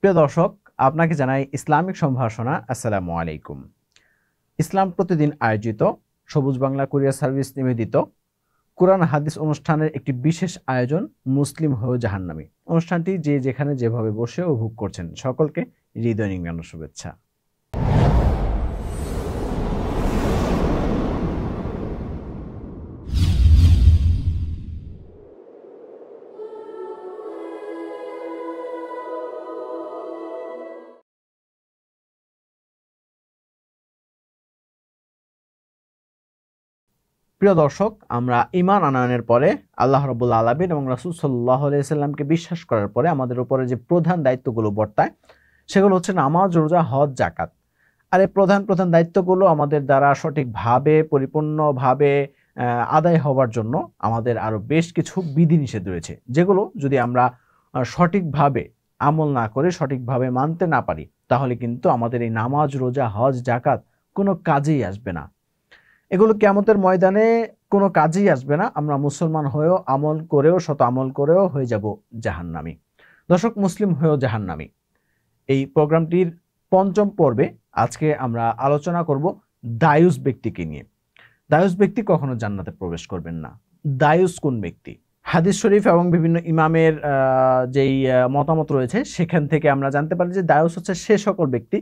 প্রিয় দর্শক আপনাকে জানাই ইসলামিক সম্ভাষণা আসসালামু আলাইকুম ইসলাম প্রতিদিন আয়োজিত সবুজ বাংলা কুরিয়ার সার্ভিস নিবেদিত কোরআন হাদিস অনুষ্ঠানের একটি বিশেষ আয়োজন মুসলিম হয়েও জাহান্নামী অনুষ্ঠানটি যে যেখানে যেভাবে বসে উপভোগ করছেন সকলকে হৃদয় নিঙ্গানো শুভেচ্ছা প্রিয় দর্শক আমরা ইমান আনয়নের পরে আল্লাহ রবুল্লা আলমিন এবং রাসুল সাল্লাহ আলাইসাল্লামকে বিশ্বাস করার পরে আমাদের উপরে যে প্রধান দায়িত্বগুলো বর্তায় সেগুলো হচ্ছে নামাজ রোজা হজ জাকাত আর এই প্রধান প্রধান দায়িত্বগুলো আমাদের দ্বারা সঠিকভাবে পরিপূর্ণভাবে আদায় হওয়ার জন্য আমাদের আরও বেশ কিছু বিধিনিষেধ রয়েছে যেগুলো যদি আমরা সঠিকভাবে আমল না করে সঠিকভাবে মানতে না পারি তাহলে কিন্তু আমাদের এই নামাজ রোজা হজ জাকাত কোনো কাজেই আসবে না এগুলো কেমতের ময়দানে কোনো কাজেই আসবে না আমরা মুসলমান হয়েও আমল করেও শত আমল করেও হয়ে যাব জাহান্নামি দর্শক মুসলিম হয়েও জাহান্নামি এই প্রোগ্রামটির পঞ্চম পর্বে আজকে আমরা আলোচনা করব দায়ুস ব্যক্তিকে নিয়ে দায়ুস ব্যক্তি কখনো জান্নাতে প্রবেশ করবেন না দায়ুস কোন ব্যক্তি হাদিস শরীফ এবং বিভিন্ন ইমামের যেই মতামত রয়েছে সেখান থেকে আমরা জানতে পারি যে দায়ুস হচ্ছে সে সকল ব্যক্তি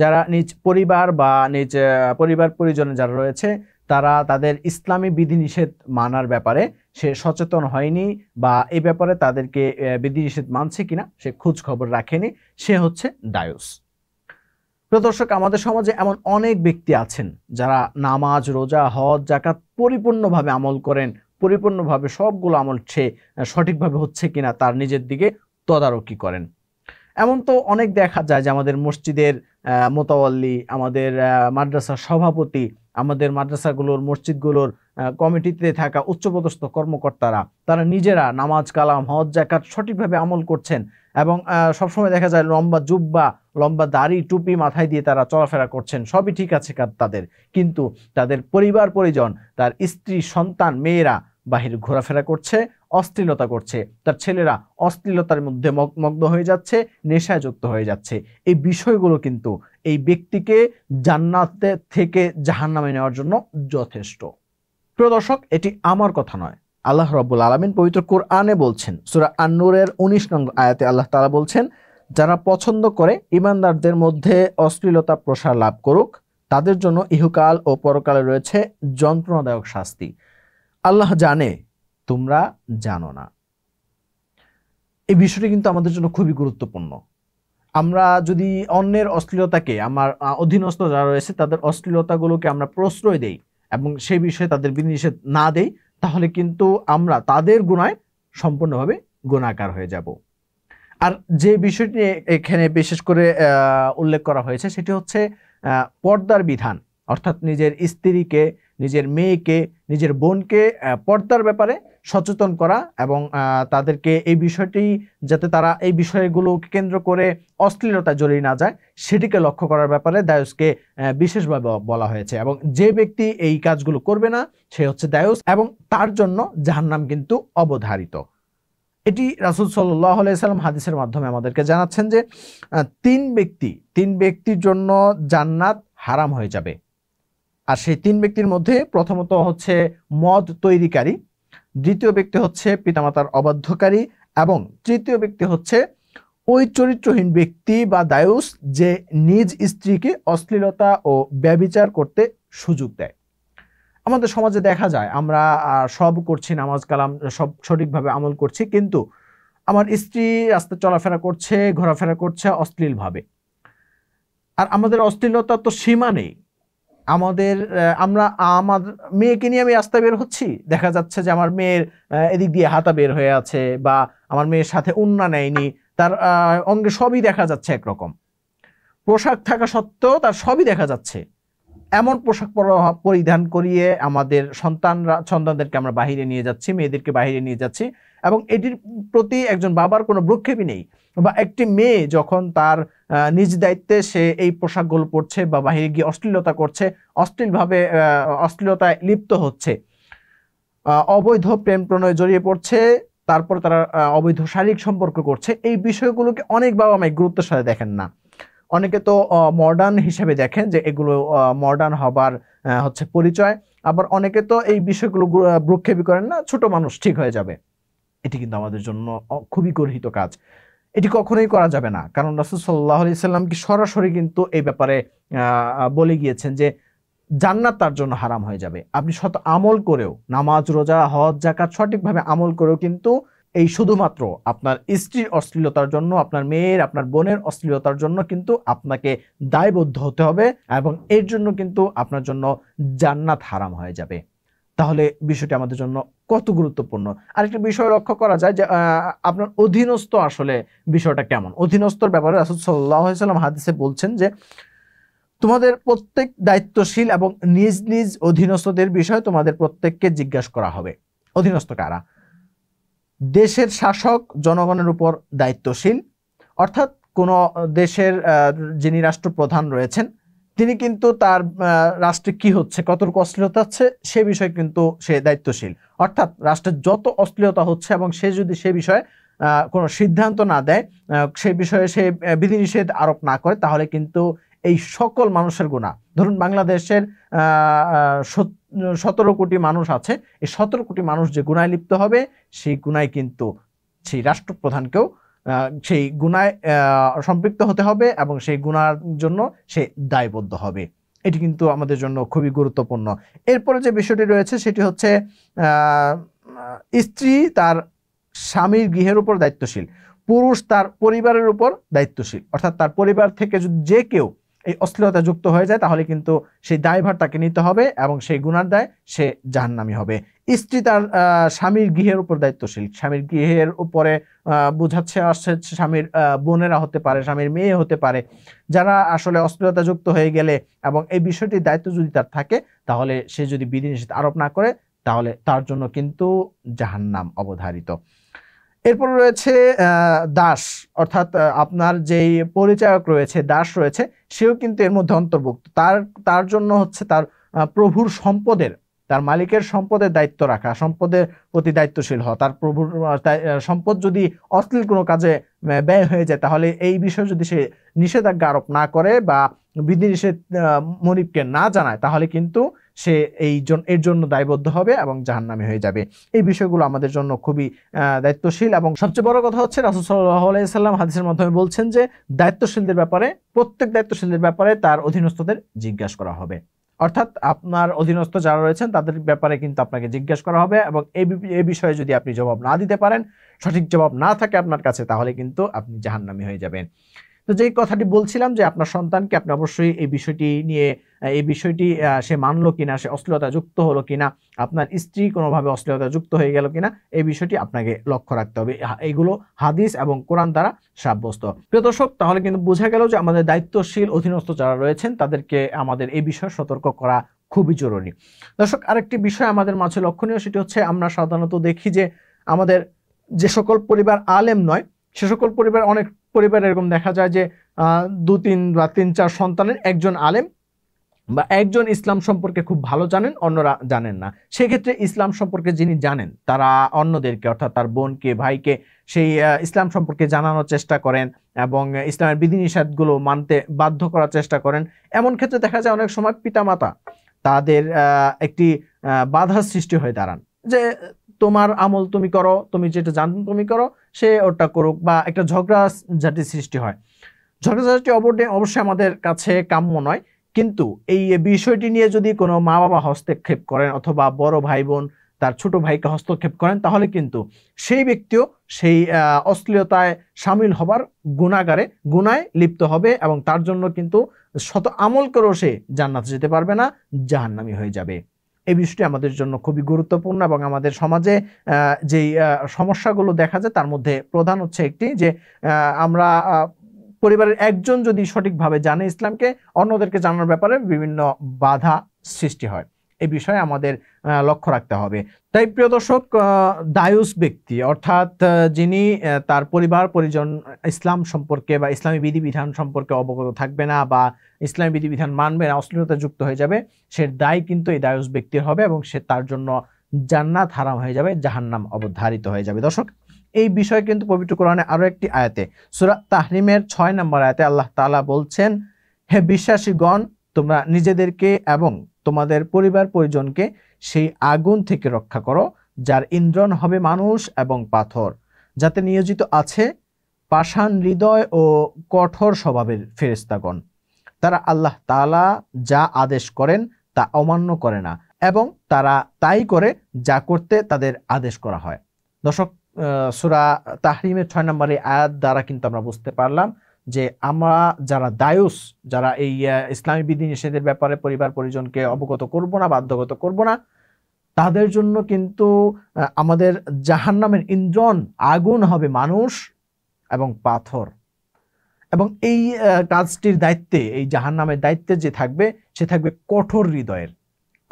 যারা নিজ পরিবার বা নিজ পরিবার পরিজনে যারা রয়েছে তারা তাদের ইসলামী বিধিনিষেধ মানার ব্যাপারে সে সচেতন হয়নি বা এ ব্যাপারে তাদেরকে বিধিনিষেধ মানছে কিনা সে খোঁজ খবর রাখেনি সে হচ্ছে ডায়ুস প্রদর্শক আমাদের সমাজে এমন অনেক ব্যক্তি আছেন যারা নামাজ রোজা হজ জাকাত পরিপূর্ণভাবে আমল করেন পরিপূর্ণভাবে সবগুলো আমল সে সঠিকভাবে হচ্ছে কিনা তার নিজের দিকে তদারকি করেন এমন তো অনেক দেখা যায় যে আমাদের মসজিদের মোতাওয়াল্লি আমাদের মাদ্রাসার সভাপতি আমাদের মাদ্রাসাগুলোর মসজিদগুলোর কমিটিতে থাকা উচ্চপদস্থ কর্মকর্তারা তারা নিজেরা নামাজ কালাম হজ জাকাত সঠিকভাবে আমল করছেন এবং সবসময় দেখা যায় লম্বা জুব্বা লম্বা দাড়ি টুপি মাথায় দিয়ে তারা চলাফেরা করছেন সবই ঠিক আছে তাদের কিন্তু তাদের পরিবার পরিজন তার স্ত্রী সন্তান মেয়েরা বাহির ঘোরাফেরা করছে অশ্লীলতা করছে তার ছেলেরা অশ্লীলতার মধ্যে মগ্ন হয়ে যাচ্ছে নেশায় যুক্ত হয়ে যাচ্ছে এই বিষয়গুলো কিন্তু এই ব্যক্তিকে জান্নাতে থেকে জাহান নামে নেওয়ার জন্য যথেষ্ট প্রিয় দর্শক এটি আমার কথা নয় আল্লাহ রব্বুল আলমিন পবিত্র আনে বলছেন সুরা আন্নুরের উনিশ নং আয়াতে আল্লাহ তালা বলছেন যারা পছন্দ করে ইমানদারদের মধ্যে অশ্লীলতা প্রসার লাভ করুক তাদের জন্য ইহুকাল ও পরকালে রয়েছে যন্ত্রণাদায়ক শাস্তি আল্লাহ জানে তোমরা জানো না এই বিষয়টি কিন্তু আমাদের জন্য খুবই গুরুত্বপূর্ণ আমরা যদি অন্যের অশ্লীলতাকে আমার অধীনস্থ যারা রয়েছে তাদের অশ্লীলতাগুলোকে আমরা প্রশ্রয় দেই এবং সেই বিষয়ে তাদের বিনিষেধ না দেই তাহলে কিন্তু আমরা তাদের গুণায় সম্পূর্ণভাবে গুণাকার হয়ে যাব আর যে বিষয়টি এখানে বিশেষ করে উল্লেখ করা হয়েছে সেটি হচ্ছে পর্দার বিধান অর্থাৎ নিজের স্ত্রীকে নিজের মেয়েকে নিজের বোনকে পর্দার ব্যাপারে সচেতন করা এবং তাদেরকে এই বিষয়টি যাতে তারা এই বিষয়গুলোকে কেন্দ্র করে অশ্লীলতা জড়িয়ে না যায় সেটিকে লক্ষ্য করার ব্যাপারে দায়ুসকে বিশেষভাবে বলা হয়েছে এবং যে ব্যক্তি এই কাজগুলো করবে না সে হচ্ছে দায়ুস এবং তার জন্য জাহান্নাম কিন্তু অবধারিত এটি রাসুল সাল্লাহ সাল্লাম হাদিসের মাধ্যমে আমাদেরকে জানাচ্ছেন যে তিন ব্যক্তি তিন ব্যক্তির জন্য জান্নাত হারাম হয়ে যাবে আর সেই তিন ব্যক্তির মধ্যে প্রথমত হচ্ছে মদ তৈরিকারী দ্বিতীয় ব্যক্তি হচ্ছে পিতামাতার অবাধ্যকারী এবং তৃতীয় ব্যক্তি হচ্ছে ওই চরিত্রহীন ব্যক্তি বা দায়ুস যে নিজ স্ত্রীকে অশ্লীলতা ও ব্যবিচার করতে সুযোগ দেয় আমাদের সমাজে দেখা যায় আমরা সব করছি নামাজ কালাম সব সঠিকভাবে আমল করছি কিন্তু আমার স্ত্রী রাস্তা চলাফেরা করছে ঘোরাফেরা করছে অশ্লীলভাবে আর আমাদের অশ্লীলতার তো সীমা নেই আমাদের আমরা আমার মেয়েকে নিয়ে আমি রাস্তায় বের হচ্ছি দেখা যাচ্ছে যে আমার মেয়ের এদিক দিয়ে হাতা বের হয়ে আছে বা আমার মেয়ের সাথে উন্না নেয়নি তার অঙ্গে সবই দেখা যাচ্ছে একরকম পোশাক থাকা সত্ত্বেও তার সবই দেখা যাচ্ছে এমন পোশাক পরিধান করিয়ে আমাদের সন্তানরা সন্তানদেরকে আমরা বাহিরে নিয়ে যাচ্ছি মেয়েদেরকে বাহিরে নিয়ে যাচ্ছি এবং এটির প্রতি একজন বাবার কোনো ভ্রক্ষেপই নেই বা একটি মেয়ে যখন তার নিজ দায়িত্বে সে এই পোশাকগুলো পরছে বা বাহিরে গিয়ে অশ্লীলতা করছে অশ্লীলভাবে অশ্লীলতায় লিপ্ত হচ্ছে অবৈধ প্রেম প্রণয় জড়িয়ে পড়ছে তারপর তারা অবৈধ শারীরিক সম্পর্ক করছে এই বিষয়গুলোকে অনেক বাবা মাই গুরুত্বের সাথে দেখেন না অনেকে তো মডার্ন হিসেবে দেখেন যে এগুলো মডার্ন হবার হচ্ছে পরিচয় আবার অনেকে তো এই বিষয়গুলো ভ্রুক্ষেপী করেন না ছোট মানুষ ঠিক হয়ে যাবে এটি কিন্তু আমাদের জন্য খুবই গর্হিত কাজ এটি কখনোই করা যাবে না কারণ রাসুল সাল্লাহ আলি সাল্লামকে সরাসরি কিন্তু এই ব্যাপারে বলে গিয়েছেন যে জান্নাত তার জন্য হারাম হয়ে যাবে আপনি শত আমল করেও নামাজ রোজা হজ জাকাত সঠিকভাবে আমল করেও কিন্তু এই শুধুমাত্র আপনার স্ত্রীর অশ্লীলতার জন্য আপনার মেয়ের আপনার বোনের অশ্লীলতার জন্য কিন্তু আপনাকে দায়বদ্ধ হতে হবে এবং এর জন্য কিন্তু আপনার জন্য জান্নাত হারাম হয়ে যাবে তাহলে বিষয়টি আমাদের জন্য কত গুরুত্বপূর্ণ আরেকটা বিষয় লক্ষ্য করা যায় যে আপনার অধীনস্থ আসলে বিষয়টা কেমন অধীনস্থর ব্যাপারে রাসুল সাল্লাহ সাল্লাম হাদিসে বলছেন যে তোমাদের প্রত্যেক দায়িত্বশীল এবং নিজ নিজ অধীনস্থদের বিষয়ে তোমাদের প্রত্যেককে জিজ্ঞাসা করা হবে অধীনস্থ কারা দেশের শাসক জনগণের উপর দায়িত্বশীল অর্থাৎ কোনো দেশের যিনি রাষ্ট্রপ্রধান রয়েছেন তিনি কিন্তু তার রাষ্ট্রে কি হচ্ছে কতটুকু অশ্লীলতা হচ্ছে সে বিষয়ে কিন্তু সে দায়িত্বশীল অর্থাৎ রাষ্ট্রের যত অশ্লীলতা হচ্ছে এবং সে যদি সে বিষয়ে কোনো সিদ্ধান্ত না দেয় সে বিষয়ে সে বিধিনিষেধ আরোপ না করে তাহলে কিন্তু এই সকল মানুষের গুণা ধরুন বাংলাদেশের সতেরো কোটি মানুষ আছে এই সতেরো কোটি মানুষ যে গুণায় লিপ্ত হবে সেই গুণায় কিন্তু সেই রাষ্ট্রপ্রধানকেও সেই গুণায় সম্পৃক্ত হতে হবে এবং সেই গুণার জন্য সে দায়বদ্ধ হবে এটি কিন্তু আমাদের জন্য খুবই গুরুত্বপূর্ণ এরপরে যে বিষয়টি রয়েছে সেটি হচ্ছে স্ত্রী তার স্বামীর গৃহের উপর দায়িত্বশীল পুরুষ তার পরিবারের উপর দায়িত্বশীল অর্থাৎ তার পরিবার থেকে যদি যে কেউ এই অশ্লীলতা যুক্ত হয়ে যায় তাহলে কিন্তু সেই দায়ভার তাকে নিতে হবে এবং সেই গুণার দায় সে জাহান্নামি হবে স্ত্রী তার স্বামীর গৃহের উপর দায়িত্বশীল স্বামীর গৃহের উপরে বোঝাচ্ছে আসছে স্বামীর বোনেরা হতে পারে স্বামীর মেয়ে হতে পারে যারা আসলে অস্থিরতা যুক্ত হয়ে গেলে এবং এই বিষয়টির দায়িত্ব যদি তার থাকে তাহলে সে যদি বিধিনিষেধ আরোপ না করে তাহলে তার জন্য কিন্তু জাহান্নাম অবধারিত এরপর রয়েছে দাস অর্থাৎ আপনার যেই পরিচায়ক রয়েছে দাস রয়েছে সেও কিন্তু এর মধ্যে অন্তর্ভুক্ত তার তার জন্য হচ্ছে তার প্রভুর সম্পদের তার মালিকের সম্পদের দায়িত্ব রাখা সম্পদের প্রতি দায়িত্বশীল হওয়া তার প্রভুর সম্পদ যদি অশ্লীল কোনো কাজে ব্যয় হয়ে যায় তাহলে এই বিষয়ে যদি সে নিষেধাজ্ঞা আরোপ না করে বা বিধিনিষেধ মনিবকে না জানায় তাহলে কিন্তু সে এই এর জন্য দায়বদ্ধ হবে এবং জাহান্নামী হয়ে যাবে এই বিষয়গুলো আমাদের জন্য খুবই দায়িত্বশীল এবং সবচেয়ে বড় কথা হচ্ছে রাসুল সাল্লাম হাদিসের মাধ্যমে বলছেন যে দায়িত্বশীলদের ব্যাপারে প্রত্যেক দায়িত্বশীলদের ব্যাপারে তার অধীনস্থদের জিজ্ঞাসা করা হবে অর্থাৎ আপনার অধীনস্থ যারা রয়েছেন তাদের ব্যাপারে কিন্তু আপনাকে জিজ্ঞেস করা হবে এবং এই বিষয়ে যদি আপনি জবাব না দিতে পারেন সঠিক জবাব না থাকে আপনার কাছে তাহলে কিন্তু আপনি জাহান্নামি হয়ে যাবেন তো যে কথাটি বলছিলাম যে আপনার সন্তানকে আপনি অবশ্যই এই বিষয়টি নিয়ে এই বিষয়টি সে মানলো কিনা সে অশ্লীলতা যুক্ত হলো কিনা আপনার স্ত্রী কোনোভাবে অশ্লীলতা যুক্ত হয়ে গেল কিনা এই বিষয়টি আপনাকে লক্ষ্য রাখতে হবে এইগুলো হাদিস এবং কোরআন দ্বারা সাব্যস্ত প্রিয় দর্শক তাহলে কিন্তু বোঝা গেল যে আমাদের দায়িত্বশীল অধীনস্থ যারা রয়েছেন তাদেরকে আমাদের এই বিষয়ে সতর্ক করা খুবই জরুরি দর্শক আরেকটি বিষয় আমাদের মাঝে লক্ষণীয় সেটি হচ্ছে আমরা সাধারণত দেখি যে আমাদের যে সকল পরিবার আলেম নয় সে সকল পরিবার অনেক পরিবারে এরকম দেখা যায় যে দু তিন বা তিন চার সন্তানের একজন আলেম বা একজন ইসলাম সম্পর্কে খুব ভালো জানেন অন্যরা জানেন না সেক্ষেত্রে ইসলাম সম্পর্কে যিনি জানেন তারা অন্যদেরকে অর্থাৎ তার বোনকে ভাইকে সেই ইসলাম সম্পর্কে জানানোর চেষ্টা করেন এবং ইসলামের বিধিনিষেধগুলো মানতে বাধ্য করার চেষ্টা করেন এমন ক্ষেত্রে দেখা যায় অনেক সময় পিতামাতা তাদের একটি বাধা সৃষ্টি হয়ে দাঁড়ান যে তোমার আমল তুমি করো তুমি যেটা জানো তুমি করো সে ওটা করুক বা একটা ঝগড়া জাতির সৃষ্টি হয় ঝগড়া জাতি অবশ্যই আমাদের কাছে কাম্য নয় কিন্তু এই বিষয়টি নিয়ে যদি কোনো মা বাবা হস্তক্ষেপ করেন অথবা বড় ভাই বোন তার ছোট ভাইকে হস্তক্ষেপ করেন তাহলে কিন্তু সেই ব্যক্তিও সেই অশ্লীলতায় সামিল হবার গুণাগারে গুণায় লিপ্ত হবে এবং তার জন্য কিন্তু শত আমল করেও সে জান্নাতে যেতে পারবে না জাহান্নামি হয়ে যাবে এই বিষয়টি আমাদের জন্য খুবই গুরুত্বপূর্ণ এবং আমাদের সমাজে যেই সমস্যাগুলো দেখা যায় তার মধ্যে প্রধান হচ্ছে একটি যে আমরা পরিবারের একজন যদি সঠিকভাবে জানে ইসলামকে অন্যদেরকে জানার ব্যাপারে বিভিন্ন বাধা সৃষ্টি হয় এই বিষয়ে আমাদের লক্ষ্য রাখতে হবে তাই প্রিয় দর্শক দায়ুস ব্যক্তি অর্থাৎ যিনি তার পরিবার পরিজন ইসলাম সম্পর্কে বা ইসলামী বিধিবিধান সম্পর্কে অবগত থাকবে না বা ইসলামী বিধিবিধান মানবে না অশ্লীলতা যুক্ত হয়ে যাবে সে দায় কিন্তু এই দায়ুস ব্যক্তির হবে এবং সে তার জন্য জান্নাত হারাম হয়ে যাবে জাহান্নাম অবধারিত হয়ে যাবে দর্শক এই বিষয়ে কিন্তু পবিত্র কোরআনে আরও একটি আয়াতে সুরা তাহরিমের ছয় নম্বর আয়াতে আল্লাহ তালা বলছেন হে বিশ্বাসীগণ তোমরা নিজেদেরকে এবং তোমাদের পরিবার পরিজনকে সেই আগুন থেকে রক্ষা করো যার ইন্দ্রন হবে মানুষ এবং পাথর যাতে নিয়োজিত আছে পাষাণ হৃদয় ও কঠোর স্বভাবের ফেরিস্তাগণ তারা আল্লাহ তালা যা আদেশ করেন তা অমান্য করে না এবং তারা তাই করে যা করতে তাদের আদেশ করা হয় দর্শক সুরা তাহরিমের ছয় নম্বরে আয়াত দ্বারা কিন্তু আমরা বুঝতে পারলাম যে আমরা যারা দায়ুস যারা এই ইসলামী বিধিনিষেধের ব্যাপারে পরিবার পরিজনকে অবগত করব না বাধ্যগত করব না তাদের জন্য কিন্তু আমাদের জাহান নামের ইন্দ্রন আগুন হবে মানুষ এবং পাথর এবং এই কাজটির দায়িত্বে এই জাহান নামের দায়িত্বে যে থাকবে সে থাকবে কঠোর হৃদয়ের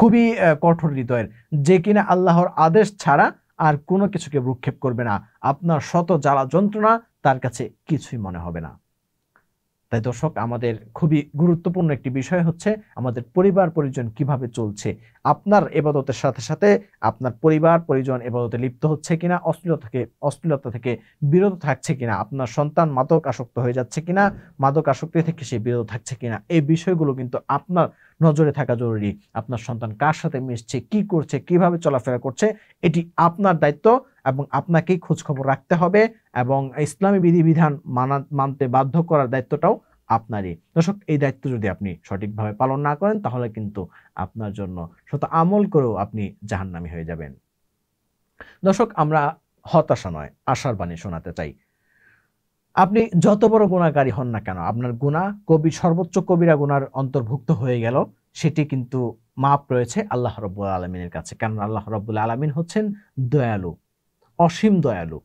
খুবই কঠোর হৃদয়ের যে কিনা আল্লাহর আদেশ ছাড়া আর কোনো কিছুকে ভ্রুক্ষেপ করবে না আপনার শত জ্বালা যন্ত্রণা তার কাছে কিছুই মনে হবে না তাই দর্শক আমাদের খুবই গুরুত্বপূর্ণ একটি বিষয় হচ্ছে আমাদের পরিবার পরিজন কিভাবে চলছে আপনার এবাদতের সাথে সাথে আপনার পরিবার পরিজন এবাদতে লিপ্ত হচ্ছে কিনা অশ্লীলতা থেকে অশ্লীলতা থেকে বিরত থাকছে কিনা আপনার সন্তান মাদক আসক্ত হয়ে যাচ্ছে কিনা মাদক আসক্তি থেকে সে বিরত থাকছে কিনা এই বিষয়গুলো কিন্তু আপনার নজরে থাকা জরুরি আপনার সন্তান কার সাথে মিশছে কি করছে কিভাবে চলাফেরা করছে এটি আপনার দায়িত্ব এবং আপনাকেই খোঁজখবর রাখতে হবে এবং ইসলামী বিধিবিধান মানা মানতে বাধ্য করার দায়িত্বটাও আপনারই দর্শক এই দায়িত্ব যদি আপনি সঠিকভাবে পালন না করেন তাহলে কিন্তু আপনার জন্য শত আমল করেও আপনি জাহান্নামি হয়ে যাবেন দর্শক আমরা হতাশা নয় আশার বাণী শোনাতে চাই আপনি যত বড় গুণাকারী হন না কেন আপনার গুণা কবি সর্বোচ্চ কবিরা গুণার অন্তর্ভুক্ত হয়ে গেল সেটি কিন্তু মাপ রয়েছে আল্লাহ রব্বুল আলমিনের কাছে কেন আল্লাহ রব্বুল আলমিন হচ্ছেন দয়ালু অসীম দয়ালু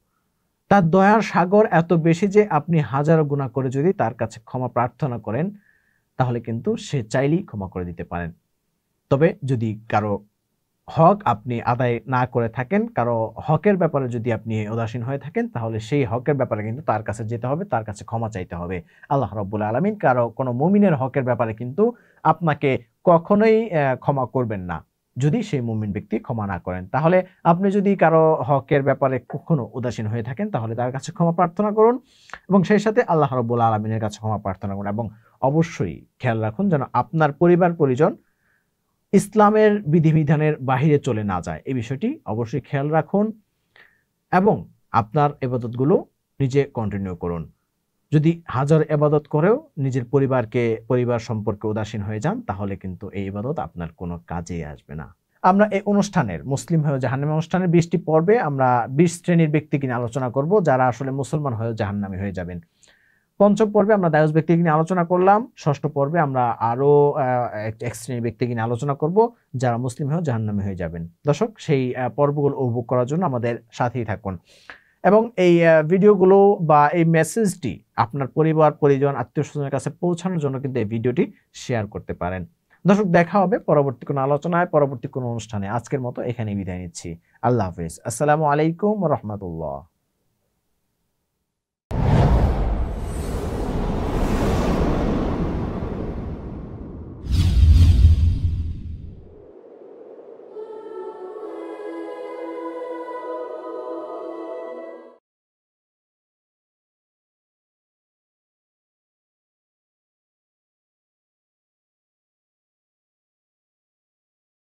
তার দয়ার সাগর এত বেশি যে আপনি হাজারো গুণা করে যদি তার কাছে ক্ষমা প্রার্থনা করেন তাহলে কিন্তু সে চাইলেই ক্ষমা করে দিতে পারেন তবে যদি কারো হক আপনি আদায় না করে থাকেন কারো হকের ব্যাপারে যদি আপনি উদাসীন হয়ে থাকেন তাহলে সেই হকের ব্যাপারে কিন্তু তার কাছে যেতে হবে তার কাছে ক্ষমা চাইতে হবে আল্লাহ রব্বুল আলমিন কারো কোনো মমিনের হকের ব্যাপারে কিন্তু আপনাকে কখনোই ক্ষমা করবেন না যদি সেই মুমিন ব্যক্তি ক্ষমা না করেন তাহলে আপনি যদি কারো হকের ব্যাপারে কখনো উদাসীন হয়ে থাকেন তাহলে তার কাছে ক্ষমা প্রার্থনা করুন এবং সেই সাথে আল্লাহ রব্বুল আলমিনের কাছে ক্ষমা প্রার্থনা করুন এবং অবশ্যই খেয়াল রাখুন যেন আপনার পরিবার পরিজন ইসলামের বিধিবিধানের বাহিরে চলে না যায় এই বিষয়টি অবশ্যই খেয়াল রাখুন এবং আপনার এবাদতগুলো নিজে কন্টিনিউ করুন যদি হাজার এবাদত করেও নিজের পরিবারকে পরিবার সম্পর্কে উদাসীন হয়ে যান তাহলে কিন্তু এই এবাদত আপনার কোনো কাজেই আসবে না আমরা এই অনুষ্ঠানের মুসলিম হয়ে জাহান্নামী অনুষ্ঠানের বিশটি পর্বে আমরা বিশ শ্রেণীর ব্যক্তিকে নিয়ে আলোচনা করব যারা আসলে মুসলমান হয়ে জাহান্নামে হয়ে যাবেন পঞ্চম পর্বে আমরা দায়স ব্যক্তিকে নিয়ে আলোচনা করলাম ষষ্ঠ পর্বে আমরা আরও এক শ্রেণীর ব্যক্তিকে নিয়ে আলোচনা করব যারা মুসলিম হয়েও জাহান্নামে হয়ে যাবেন দর্শক সেই পর্বগুলো উপভোগ করার জন্য আমাদের সাথেই থাকুন এবং এই ভিডিওগুলো বা এই মেসেজটি আপনার পরিবার পরিজন আত্মীয় স্বজনের কাছে পৌঁছানোর জন্য কিন্তু এই ভিডিওটি শেয়ার করতে পারেন দর্শক দেখা হবে পরবর্তী কোনো আলোচনায় পরবর্তী কোনো অনুষ্ঠানে আজকের মতো এখানে বিদায় নিচ্ছি আল্লাহ হাফিজ আসসালামু আলাইকুম রহমতুল্লাহ